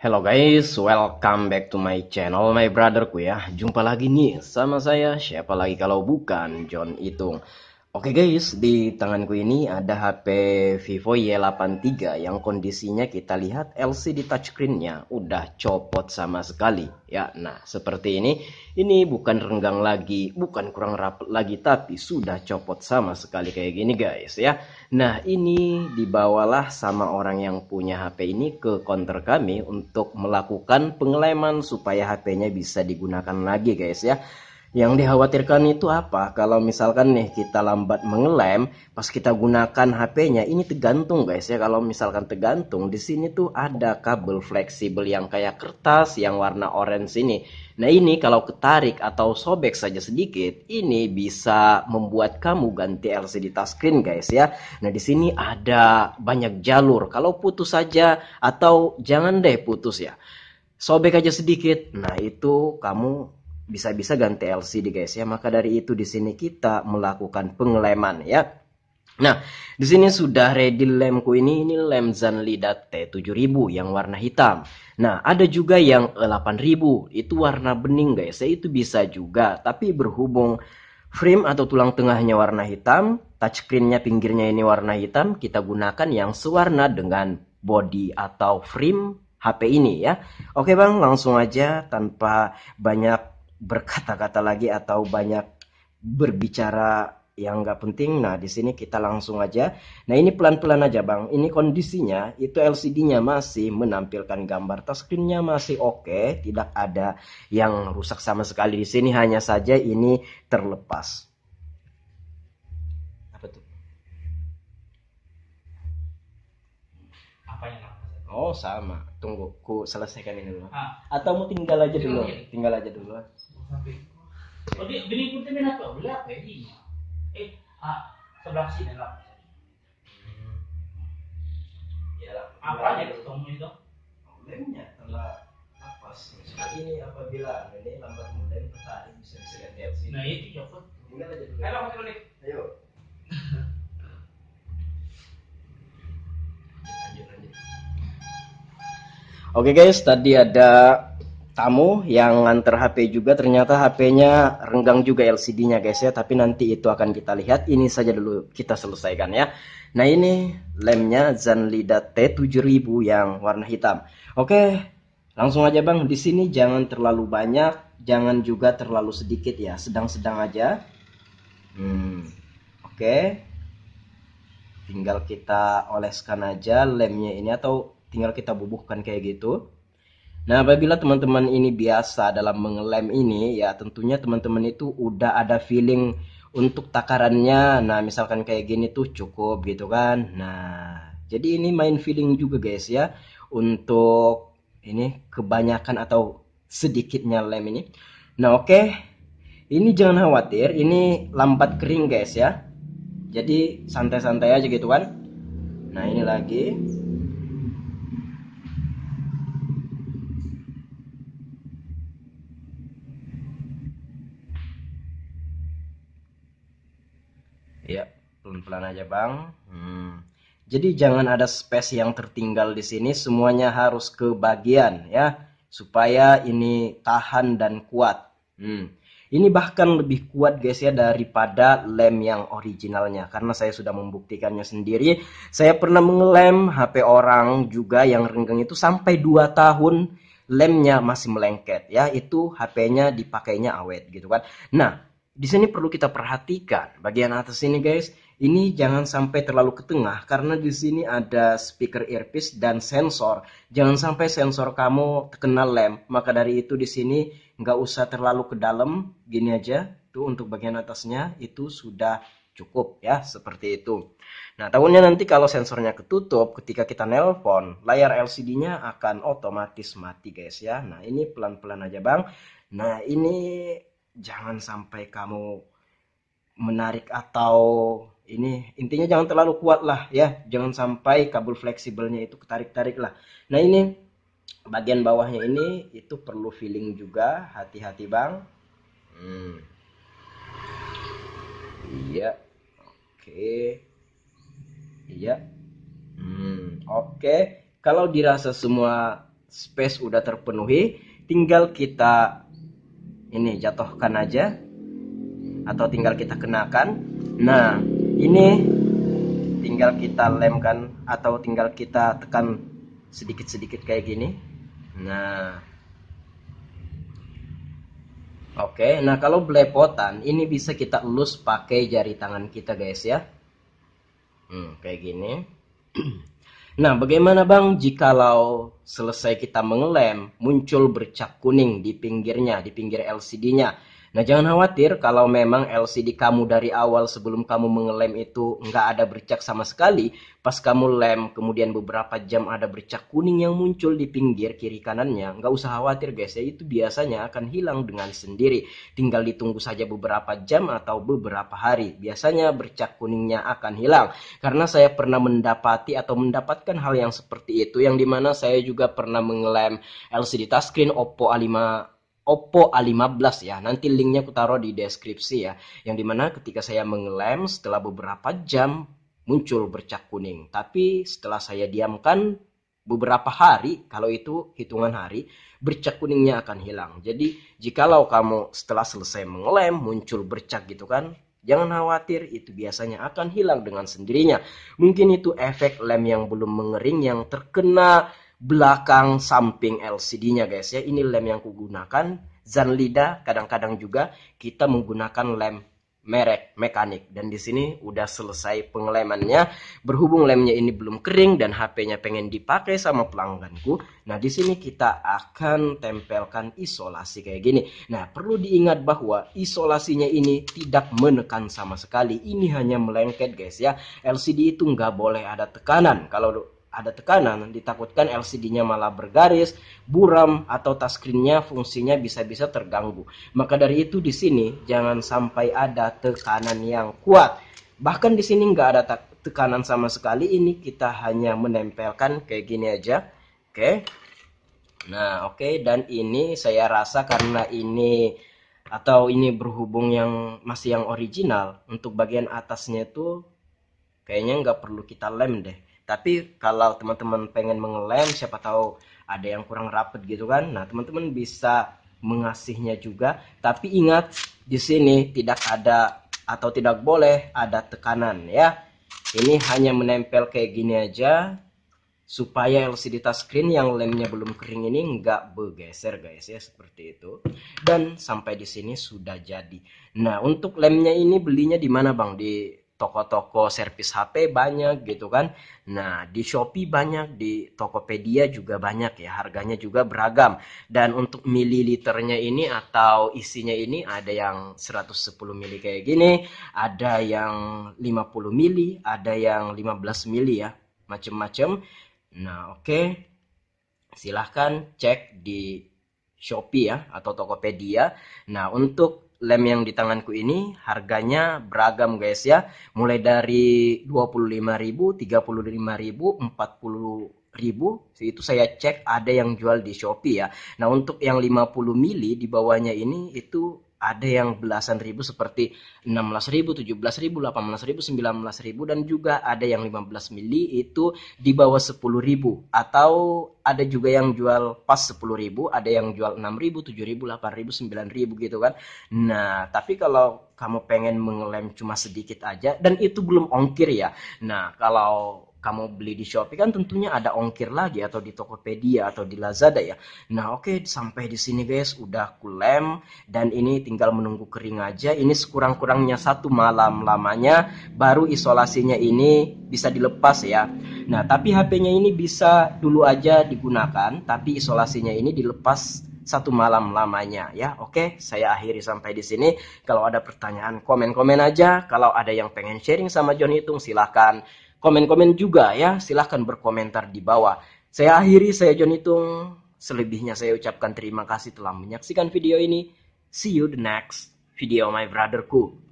Hello guys, welcome back to my channel my brotherku ya Jumpa lagi nih sama saya, siapa lagi kalau bukan John Itung Oke guys, di tanganku ini ada HP Vivo Y83 yang kondisinya kita lihat LCD touchscreennya udah copot sama sekali. Ya, nah seperti ini, ini bukan renggang lagi, bukan kurang rapat lagi, tapi sudah copot sama sekali kayak gini guys ya. Nah ini dibawalah sama orang yang punya HP ini ke konter kami untuk melakukan pengeleman supaya HP-nya bisa digunakan lagi guys ya. Yang dikhawatirkan itu apa? Kalau misalkan nih kita lambat mengelem, pas kita gunakan HP-nya, ini tergantung guys ya. Kalau misalkan tergantung, di sini tuh ada kabel fleksibel yang kayak kertas yang warna orange ini. Nah ini kalau ketarik atau sobek saja sedikit, ini bisa membuat kamu ganti LCD touchscreen guys ya. Nah di sini ada banyak jalur. Kalau putus saja atau jangan deh putus ya. Sobek aja sedikit. Nah itu kamu bisa-bisa ganti LCD guys ya. Maka dari itu di sini kita melakukan pengeleman ya. Nah, di sini sudah ready lemku ini, ini lem Zanlida T7000 yang warna hitam. Nah, ada juga yang 8000, itu warna bening guys, ya itu bisa juga. Tapi berhubung frame atau tulang tengahnya warna hitam, touchscreennya pinggirnya ini warna hitam, kita gunakan yang sewarna dengan body atau frame HP ini ya. Oke bang, langsung aja tanpa banyak berkata-kata lagi atau banyak berbicara yang nggak penting. Nah, di sini kita langsung aja. Nah, ini pelan-pelan aja, Bang. Ini kondisinya itu LCD-nya masih menampilkan gambar touchscreen-nya masih oke, okay. tidak ada yang rusak sama sekali di sini, hanya saja ini terlepas. Apa tuh? Apanya? Oh, sama. Tunggu, ku selesaikan ini dulu. Ah. Atau mau tinggal aja dulu? Tinggal aja dulu. Sampai. Oh dia bini pun temen apa? Boleh apa ini? Iya. Eh, ah, sebelah sini lah. Ya lah. Apa aja ketemu itu? Problemnya telah sih? Ini apabila ini lambat mulai petani bisa bisa ganti opsi. Nah itu ya pun. Tinggal aja dulu. Ayo masuk dulu Ayo. Oke okay guys, tadi ada tamu yang nganter HP juga ternyata HP-nya renggang juga LCD-nya guys ya tapi nanti itu akan kita lihat ini saja dulu kita selesaikan ya nah ini lemnya Zanlida T7000 yang warna hitam oke langsung aja bang di sini jangan terlalu banyak jangan juga terlalu sedikit ya sedang-sedang aja hmm, oke tinggal kita oleskan aja lemnya ini atau tinggal kita bubuhkan kayak gitu Nah, apabila teman-teman ini biasa dalam mengelem ini, ya tentunya teman-teman itu udah ada feeling untuk takarannya. Nah, misalkan kayak gini tuh cukup gitu kan. Nah, jadi ini main feeling juga guys ya untuk ini kebanyakan atau sedikitnya lem ini. Nah, oke. Okay. Ini jangan khawatir, ini lambat kering guys ya. Jadi santai-santai aja gitu kan. Nah, ini lagi. ya pelan-pelan aja bang hmm. jadi jangan ada space yang tertinggal di sini semuanya harus ke bagian ya supaya ini tahan dan kuat hmm. ini bahkan lebih kuat guys ya daripada lem yang originalnya karena saya sudah membuktikannya sendiri saya pernah mengelem HP orang juga yang renggang itu sampai 2 tahun lemnya masih melengket ya itu HP-nya dipakainya awet gitu kan nah di sini perlu kita perhatikan bagian atas ini guys. Ini jangan sampai terlalu ke tengah karena di sini ada speaker earpiece dan sensor. Jangan sampai sensor kamu terkena lem. Maka dari itu di sini nggak usah terlalu ke dalam, gini aja. Tuh untuk bagian atasnya itu sudah cukup ya seperti itu. Nah tahunya nanti kalau sensornya ketutup ketika kita nelpon layar LCD-nya akan otomatis mati guys ya. Nah ini pelan-pelan aja bang. Nah ini jangan sampai kamu menarik atau ini intinya jangan terlalu kuat lah ya jangan sampai kabel fleksibelnya itu ketarik-tarik lah nah ini bagian bawahnya ini itu perlu feeling juga hati-hati bang hmm. iya oke iya hmm. oke kalau dirasa semua space udah terpenuhi tinggal kita ini jatuhkan aja atau tinggal kita kenakan nah ini tinggal kita lemkan atau tinggal kita tekan sedikit-sedikit kayak gini nah Oke, nah kalau belepotan ini bisa kita elus pakai jari tangan kita guys ya. Hmm, kayak gini. Nah, bagaimana Bang jikalau selesai kita mengelem, muncul bercak kuning di pinggirnya, di pinggir LCD-nya? Nah jangan khawatir kalau memang LCD kamu dari awal sebelum kamu mengelem itu nggak ada bercak sama sekali. Pas kamu lem kemudian beberapa jam ada bercak kuning yang muncul di pinggir kiri kanannya. Nggak usah khawatir guys ya itu biasanya akan hilang dengan sendiri. Tinggal ditunggu saja beberapa jam atau beberapa hari. Biasanya bercak kuningnya akan hilang. Karena saya pernah mendapati atau mendapatkan hal yang seperti itu. Yang dimana saya juga pernah mengelem LCD touchscreen Oppo A5 Oppo A15 ya. Nanti linknya aku taruh di deskripsi ya. Yang dimana ketika saya mengelam setelah beberapa jam muncul bercak kuning. Tapi setelah saya diamkan beberapa hari, kalau itu hitungan hari, bercak kuningnya akan hilang. Jadi jikalau kamu setelah selesai mengelam muncul bercak gitu kan, Jangan khawatir, itu biasanya akan hilang dengan sendirinya. Mungkin itu efek lem yang belum mengering yang terkena belakang samping LCD-nya guys ya. Ini lem yang kugunakan. Zanlida kadang-kadang juga kita menggunakan lem merek mekanik dan di sini udah selesai pengelemannya berhubung lemnya ini belum kering dan HP-nya pengen dipakai sama pelangganku nah di sini kita akan tempelkan isolasi kayak gini nah perlu diingat bahwa isolasinya ini tidak menekan sama sekali ini hanya melengket guys ya LCD itu nggak boleh ada tekanan kalau ada tekanan, ditakutkan LCD-nya malah bergaris, buram, atau touchscreen-nya fungsinya bisa-bisa terganggu. Maka dari itu di sini jangan sampai ada tekanan yang kuat. Bahkan di sini nggak ada tekanan sama sekali, ini kita hanya menempelkan kayak gini aja. Oke. Nah, oke okay. dan ini saya rasa karena ini atau ini berhubung yang masih yang original untuk bagian atasnya itu kayaknya nggak perlu kita lem deh tapi kalau teman-teman pengen mengelem siapa tahu ada yang kurang rapet gitu kan nah teman-teman bisa mengasihnya juga tapi ingat di sini tidak ada atau tidak boleh ada tekanan ya ini hanya menempel kayak gini aja supaya LCD touchscreen yang lemnya belum kering ini nggak bergeser guys ya seperti itu dan sampai di sini sudah jadi nah untuk lemnya ini belinya di mana bang di toko-toko servis HP banyak gitu kan. Nah, di Shopee banyak, di Tokopedia juga banyak ya, harganya juga beragam. Dan untuk mililiternya ini atau isinya ini ada yang 110 mili kayak gini, ada yang 50 mili, ada yang 15 mili ya, macem-macem. Nah, oke. Okay. Silahkan cek di Shopee ya atau Tokopedia. Nah, untuk lem yang di tanganku ini harganya beragam guys ya. Mulai dari 25.000, 35.000, 40.000. Itu saya cek ada yang jual di Shopee ya. Nah, untuk yang 50 mili di bawahnya ini itu ada yang belasan ribu seperti 16 ribu, 17 ribu, 18 ribu, 19 ribu dan juga ada yang 15 mili itu di bawah 10 ribu atau ada juga yang jual pas 10 ribu, ada yang jual 6 ribu, 7 ribu, 8 ribu, 9 ribu gitu kan. Nah tapi kalau kamu pengen mengelem cuma sedikit aja dan itu belum ongkir ya. Nah kalau kamu beli di Shopee kan tentunya ada ongkir lagi atau di Tokopedia atau di Lazada ya. Nah, oke okay, sampai di sini guys udah kulem dan ini tinggal menunggu kering aja. Ini sekurang-kurangnya satu malam lamanya baru isolasinya ini bisa dilepas ya. Nah, tapi HP-nya ini bisa dulu aja digunakan, tapi isolasinya ini dilepas satu malam lamanya ya. Oke, saya akhiri sampai di sini. Kalau ada pertanyaan, komen-komen aja. Kalau ada yang pengen sharing sama John Hitung silahkan komen-komen juga ya. Silahkan berkomentar di bawah. Saya akhiri, saya John Itung. Selebihnya saya ucapkan terima kasih telah menyaksikan video ini. See you the next video my brotherku.